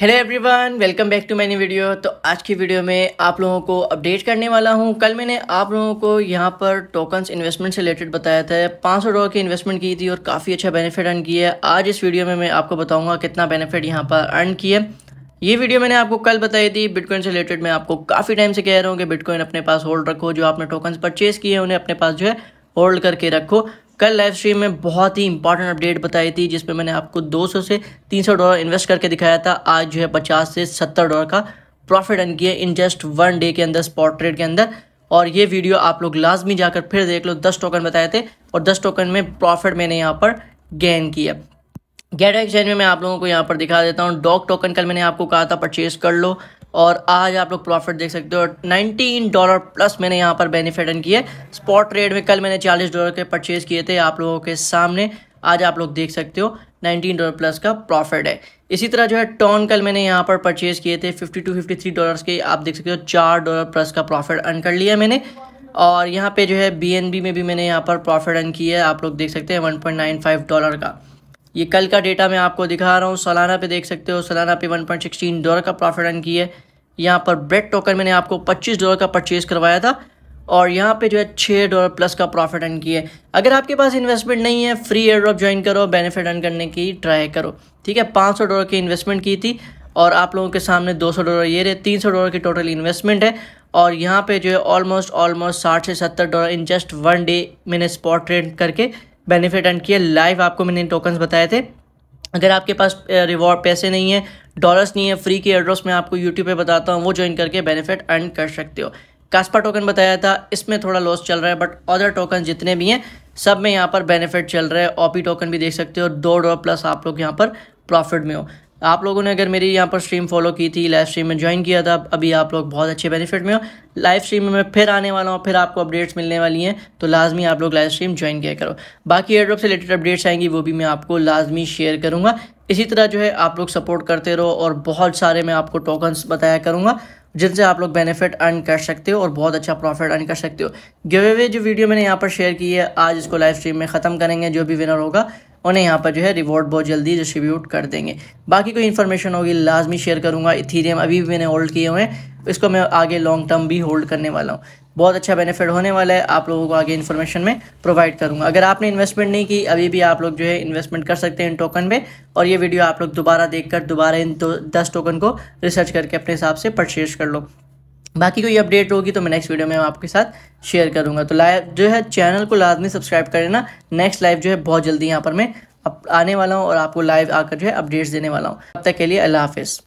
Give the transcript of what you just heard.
hello everyone welcome back to many video तो आज की वीडियो में आप लोगों को अपडेट करने वाला हूं कल मैंने आप लोगों को यहां पर टोकन्स इन्वेस्टमेंट से रिलेटेड बताया था पाँच सौ की इन्वेस्टमेंट की थी और काफ़ी अच्छा बेनिफिट अर्न किया है आज इस वीडियो में मैं आपको बताऊंगा कितना बेनिफिट यहाँ पर अर्न किया ये वीडियो मैंने आपको कल बताई थी बिटकॉइन से रिलेटेड मैं आपको काफ़ी टाइम से कह रहा हूँ कि बिटकॉइन अपने पास होल्ड रखो जो आपने टोकन्स परचेज़ किए हैं उन्हें अपने पास जो है होल्ड करके रखो कल लाइव स्ट्रीम में बहुत ही इंपॉर्टेंट अपडेट बताई थी जिसमें मैंने आपको 200 से 300 डॉलर इन्वेस्ट करके दिखाया था आज जो है 50 से 70 डॉलर का प्रॉफिट अर्न किया इन जस्ट वन डे के अंदर स्पॉट ट्रेड के अंदर और ये वीडियो आप लोग लाजमी जाकर फिर देख लो दस टोकन बताए थे और दस टोकन में प्रॉफिट मैंने यहाँ पर गेन किया गेटा एक्सचेंज में मैं आप लोगों को यहाँ पर दिखा देता हूँ डॉग टोकन कल मैंने आपको कहा था परचेज कर लो और आज आप लोग प्रॉफिट देख सकते हो 19 डॉलर प्लस मैंने यहाँ पर बेनिफिट एन किए स्पॉट रेट में कल मैंने 40 डॉलर के परचेज़ किए थे आप लोगों के सामने आज आप लोग देख सकते हो 19 डॉलर प्लस का प्रॉफिट है इसी तरह जो है टॉन कल मैंने यहाँ पर परचेज़ किए थे 52 53 डॉलर्स के आप देख सकते हो चार डॉलर प्लस का प्रॉफिट अर्न कर लिया मैंने और यहाँ पे जो है बी में भी मैंने यहाँ पर प्रॉफिट अर्न किया है आप लोग देख सकते हैं फाइव डॉलर का ये कल का डेटा मैं आपको दिखा रहा हूँ सालाना पे देख सकते हो सालाना पे 1.16 डॉलर का प्रॉफिट रन किया है यहाँ पर ब्रेड टोकन मैंने आपको 25 डॉलर का परचेज़ करवाया था और यहाँ पे जो है छः डॉलर प्लस का प्रॉफिट रन किया है अगर आपके पास इन्वेस्टमेंट नहीं है फ्री एयर ड्रॉप ज्वाइन करो बेनिफिट रन करने की ट्राई करो ठीक है पाँच सौ डॉलर की इन्वेस्टमेंट की थी और आप लोगों के सामने दो सौ डॉलर ये रहे तीन सौ डॉलर की टोटल इन्वेस्टमेंट है और यहाँ पे जो है ऑलमोस्ट ऑलमोस्ट साठ से सत्तर dollar in just one day मैंने स्पॉट ट्रेड करके बेनिफिट अर्न किया लाइव आपको मैंने टोकन्स बताए थे अगर आपके पास रिवॉर्ड पैसे नहीं है डॉलर्स नहीं है फ्री के एड्रेस में आपको यूट्यूब पे बताता हूँ वो ज्वाइन करके बेनिफिट अर्न कर सकते हो कास्पा टोकन बताया था इसमें थोड़ा लॉस चल रहा है बट अदर टोकन जितने भी हैं सब में यहाँ पर बेनिफिट चल रहा है ओपी टोकन भी देख सकते हो दो डॉलर प्लस आप लोग यहाँ पर प्रॉफिट में हो आप लोगों ने अगर मेरी यहाँ पर स्ट्रीम फॉलो की थी लाइव स्ट्रीम में ज्वाइन किया था अभी आप लोग बहुत अच्छे बेनिफिट में हो लाइव स्ट्रीम में फिर आने वाला हूँ फिर आपको अपडेट्स मिलने वाली हैं तो लाजमी आप लोग लाइव स्ट्रीम ज्वाइन किया करो बाकी एयरड्रॉप से रिलेटेड अपडेट्स आएंगी वो भी मैं आपको लाजमी शेयर करूँगा इसी तरह जो है आप लोग सपोर्ट करते रहो और बहुत सारे मैं आपको टोकन्स बताया करूँगा जिनसे आप लोग बेनिफिट अर्न कर सकते हो और बहुत अच्छा प्रॉफिट अर्न कर सकते हो गिवे अवे जो वीडियो मैंने यहाँ पर शेयर की है आज इसको लाइव स्ट्रीम में ख़त्म करेंगे जो भी विनर होगा उन्हें यहाँ पर जो है रिवॉर्ड बहुत जल्दी डिस्ट्रीब्यूट कर देंगे बाकी कोई इन्फॉर्मेशन होगी लाजमी शेयर करूँगा इथीरियम अभी भी मैंने होल्ड किए हुए हैं इसको मैं आगे लॉन्ग टर्म भी होल्ड करने वाला हूँ बहुत अच्छा बेनिफिट होने वाला है आप लोगों को आगे इन्फॉर्मेशन में प्रोवाइड करूँगा अगर आपने इन्वेस्टमेंट नहीं की अभी भी आप लोग जो है इन्वेस्टमेंट कर सकते हैं इन टोकन में और ये वीडियो आप लोग दोबारा देखकर दोबारा इन दो दस टोकन को रिसर्च करके अपने हिसाब से परचेज कर लो बाकी कोई अपडेट होगी तो मैं नेक्स्ट वीडियो में आपके साथ शेयर करूंगा तो लाइव जो है चैनल को लाजमी सब्सक्राइब कर लेना नेक्स्ट लाइव जो है बहुत जल्दी यहाँ पर मैं आने वाला हूँ और आपको लाइव आकर जो है अपडेट्स देने वाला हूँ तब तक के लिए अल्लाह हाफिज़